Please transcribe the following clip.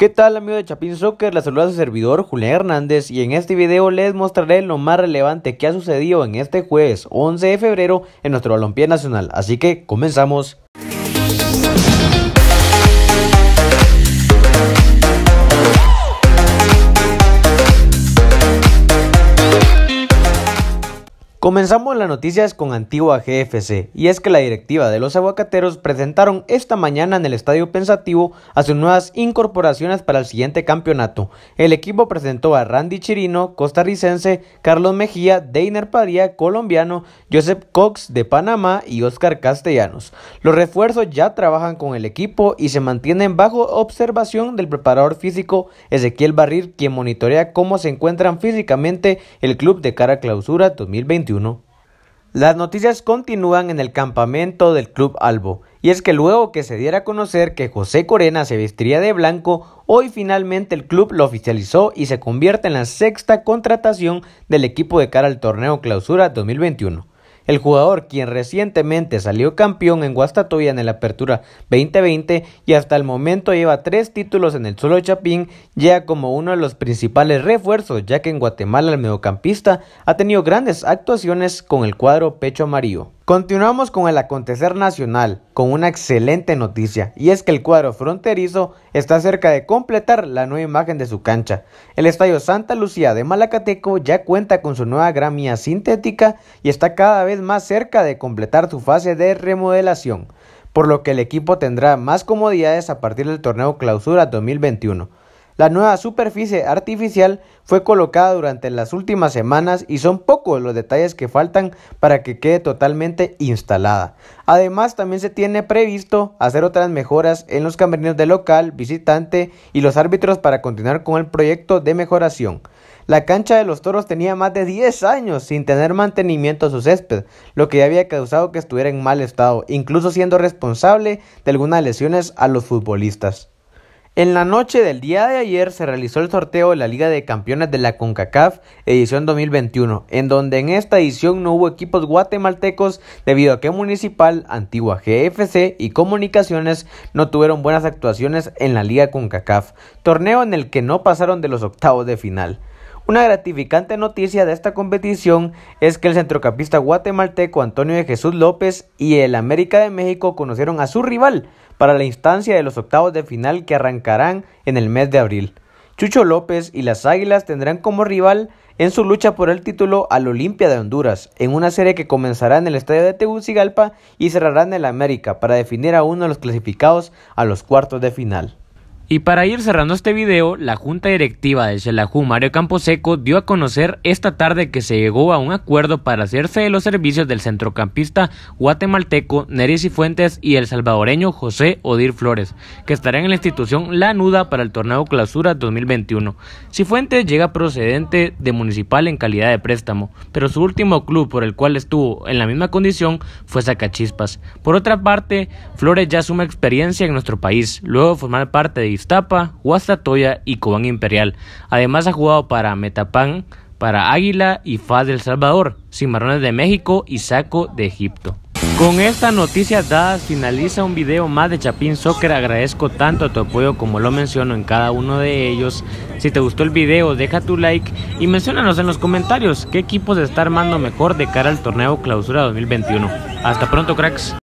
¿Qué tal amigo de Chapín Soccer? Les saluda su servidor Julián Hernández y en este video les mostraré lo más relevante que ha sucedido en este jueves 11 de febrero en nuestro balompié nacional. Así que comenzamos. Comenzamos las noticias con Antigua GFC, y es que la directiva de los aguacateros presentaron esta mañana en el Estadio Pensativo a sus nuevas incorporaciones para el siguiente campeonato. El equipo presentó a Randy Chirino, costarricense, Carlos Mejía, Deiner Padilla, colombiano, Joseph Cox de Panamá y Oscar Castellanos. Los refuerzos ya trabajan con el equipo y se mantienen bajo observación del preparador físico Ezequiel Barrir, quien monitorea cómo se encuentran físicamente el club de cara a clausura 2021. Las noticias continúan en el campamento del Club Albo, y es que luego que se diera a conocer que José Corena se vestiría de blanco, hoy finalmente el club lo oficializó y se convierte en la sexta contratación del equipo de cara al torneo Clausura 2021. El jugador, quien recientemente salió campeón en Guastatoya en la Apertura 2020 y hasta el momento lleva tres títulos en el solo Chapín, llega como uno de los principales refuerzos, ya que en Guatemala el mediocampista ha tenido grandes actuaciones con el cuadro pecho amarillo. Continuamos con el acontecer nacional, con una excelente noticia, y es que el cuadro fronterizo está cerca de completar la nueva imagen de su cancha. El Estadio Santa Lucía de Malacateco ya cuenta con su nueva gramía sintética y está cada vez más cerca de completar su fase de remodelación, por lo que el equipo tendrá más comodidades a partir del torneo Clausura 2021. La nueva superficie artificial fue colocada durante las últimas semanas y son pocos los detalles que faltan para que quede totalmente instalada. Además, también se tiene previsto hacer otras mejoras en los camerinos de local, visitante y los árbitros para continuar con el proyecto de mejoración. La cancha de los toros tenía más de 10 años sin tener mantenimiento a su césped, lo que ya había causado que estuviera en mal estado, incluso siendo responsable de algunas lesiones a los futbolistas. En la noche del día de ayer se realizó el sorteo de la Liga de Campeones de la CONCACAF edición 2021, en donde en esta edición no hubo equipos guatemaltecos debido a que Municipal, Antigua GFC y Comunicaciones no tuvieron buenas actuaciones en la Liga CONCACAF, torneo en el que no pasaron de los octavos de final. Una gratificante noticia de esta competición es que el centrocampista guatemalteco Antonio de Jesús López y el América de México conocieron a su rival para la instancia de los octavos de final que arrancarán en el mes de abril. Chucho López y las Águilas tendrán como rival en su lucha por el título al Olimpia de Honduras, en una serie que comenzará en el estadio de Tegucigalpa y cerrará en el América para definir a uno de los clasificados a los cuartos de final. Y para ir cerrando este video, la junta directiva de Xelajú Mario Camposeco dio a conocer esta tarde que se llegó a un acuerdo para hacerse de los servicios del centrocampista guatemalteco Neris Cifuentes Fuentes y el salvadoreño José Odir Flores, que estarán en la institución La Nuda para el torneo Clausura 2021. Cifuentes llega procedente de Municipal en calidad de préstamo, pero su último club por el cual estuvo en la misma condición fue Zacachispas. Por otra parte, Flores ya suma experiencia en nuestro país, luego de formar parte de Iztapa, Huastatoya y Cobán Imperial. Además ha jugado para Metapan, para Águila y Faz del Salvador, Cimarrones de México y Saco de Egipto. Con esta noticia dadas finaliza un video más de Chapín Soccer. Agradezco tanto tu apoyo como lo menciono en cada uno de ellos. Si te gustó el video, deja tu like y mencionanos en los comentarios qué equipos está armando mejor de cara al torneo Clausura 2021. Hasta pronto, cracks.